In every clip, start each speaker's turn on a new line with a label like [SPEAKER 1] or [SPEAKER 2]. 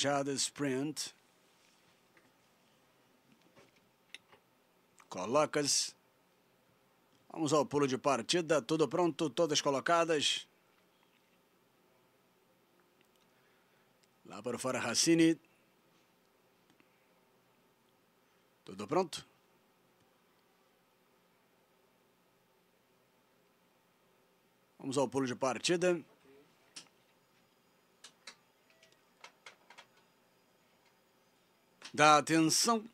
[SPEAKER 1] Fachada sprint. Colocas. Vamos ao pulo de partida. Tudo pronto, todas colocadas. Lá para fora, Racine. Tudo pronto? Vamos ao pulo de partida. da atenção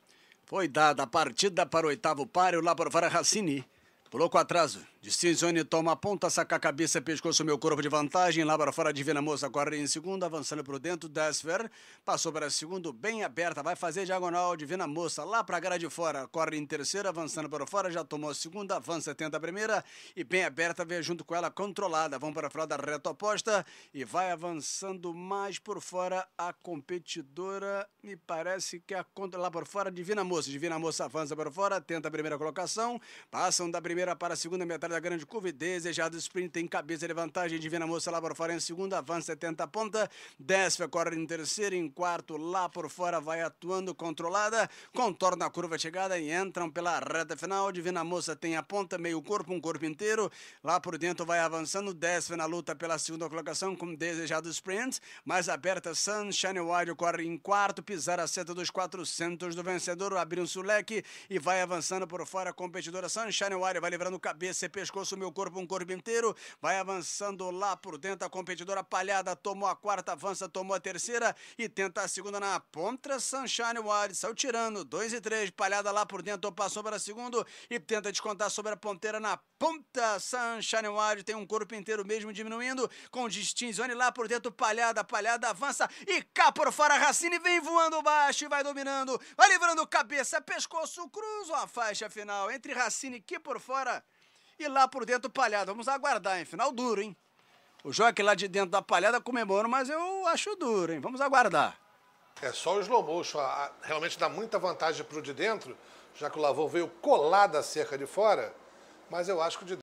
[SPEAKER 1] foi dada a partida para o oitavo páreo lá para fora Racini. Pulou com atraso. De toma a ponta, saca a cabeça, pescoço, meu corpo de vantagem. Lá para fora, Divina Moça corre em segunda, avançando para o dentro. Desver passou para segundo, bem aberta, vai fazer diagonal. Divina Moça lá para a grade de fora, corre em terceira, avançando para fora, já tomou a segunda, avança, tenta a primeira e bem aberta, vem junto com ela, controlada. Vão para fora da reta oposta e vai avançando mais por fora a competidora. Me parece que é a contra lá por fora, Divina Moça. Divina Moça avança para fora, tenta a primeira colocação, passam da primeira para a segunda metade da grande curva e desejado sprint tem cabeça de vantagem. Divina Moça lá por fora em segunda, avança 70 ponta, desce, corre em terceiro, em quarto, lá por fora vai atuando controlada, contorna a curva chegada e entram pela reta final. Divina Moça tem a ponta, meio corpo, um corpo inteiro, lá por dentro vai avançando, desce na luta pela segunda colocação com desejado sprint, mais aberta Sunshine Wide corre em quarto, pisar a seta dos 400 do vencedor, abriu um suleque e vai avançando por fora competidora Sunshine Wide, vai livrando cabeça, CP pescoço, meu corpo, um corpo inteiro. Vai avançando lá por dentro. A competidora palhada tomou a quarta, avança, tomou a terceira e tenta a segunda na ponta. Sunshine Ward saiu tirando. 2 e 3. Palhada lá por dentro, passou para a segunda e tenta descontar sobre a ponteira na ponta. Sunshine Ward tem um corpo inteiro mesmo diminuindo. Com Distinzone lá por dentro, palhada, palhada avança e cá por fora. Racine vem voando baixo e vai dominando. Vai livrando cabeça, pescoço, cruzo a faixa final entre Racine que por fora e lá por dentro do palhada. Vamos aguardar, hein? Final duro, hein? O Joque lá de dentro da palhada comemora, mas eu acho duro, hein? Vamos aguardar. É só o slow motion. Realmente dá muita vantagem pro de dentro, já que o Lavô veio colado a cerca de fora. Mas eu acho que o de